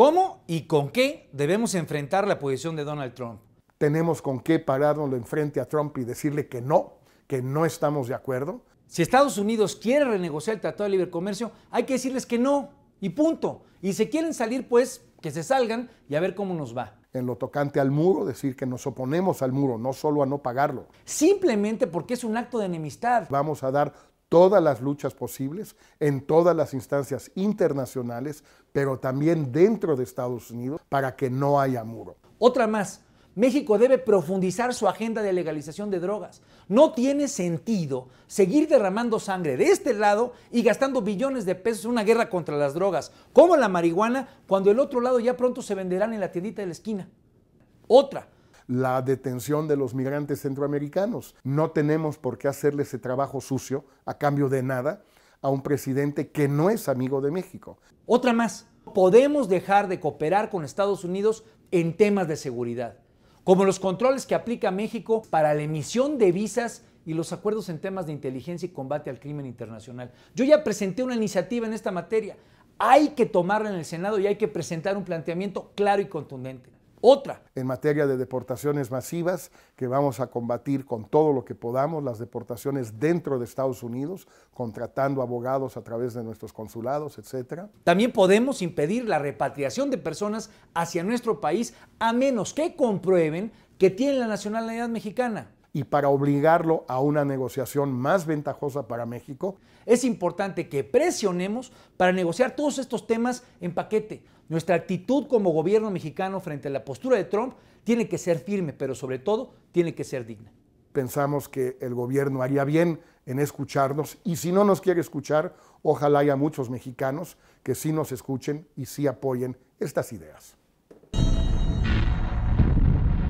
¿Cómo y con qué debemos enfrentar la posición de Donald Trump? Tenemos con qué en enfrente a Trump y decirle que no, que no estamos de acuerdo. Si Estados Unidos quiere renegociar el Tratado de Libre Comercio, hay que decirles que no, y punto. Y si quieren salir, pues que se salgan y a ver cómo nos va. En lo tocante al muro, decir que nos oponemos al muro, no solo a no pagarlo. Simplemente porque es un acto de enemistad. Vamos a dar todas las luchas posibles, en todas las instancias internacionales, pero también dentro de Estados Unidos, para que no haya muro. Otra más, México debe profundizar su agenda de legalización de drogas. No tiene sentido seguir derramando sangre de este lado y gastando billones de pesos en una guerra contra las drogas, como la marihuana, cuando el otro lado ya pronto se venderán en la tiendita de la esquina. Otra, la detención de los migrantes centroamericanos. No tenemos por qué hacerle ese trabajo sucio a cambio de nada a un presidente que no es amigo de México. Otra más, podemos dejar de cooperar con Estados Unidos en temas de seguridad, como los controles que aplica México para la emisión de visas y los acuerdos en temas de inteligencia y combate al crimen internacional. Yo ya presenté una iniciativa en esta materia. Hay que tomarla en el Senado y hay que presentar un planteamiento claro y contundente otra. En materia de deportaciones masivas, que vamos a combatir con todo lo que podamos, las deportaciones dentro de Estados Unidos, contratando abogados a través de nuestros consulados, etc. También podemos impedir la repatriación de personas hacia nuestro país a menos que comprueben que tienen la nacionalidad mexicana y para obligarlo a una negociación más ventajosa para México. Es importante que presionemos para negociar todos estos temas en paquete. Nuestra actitud como gobierno mexicano frente a la postura de Trump tiene que ser firme, pero sobre todo tiene que ser digna. Pensamos que el gobierno haría bien en escucharnos y si no nos quiere escuchar, ojalá haya muchos mexicanos que sí nos escuchen y sí apoyen estas ideas.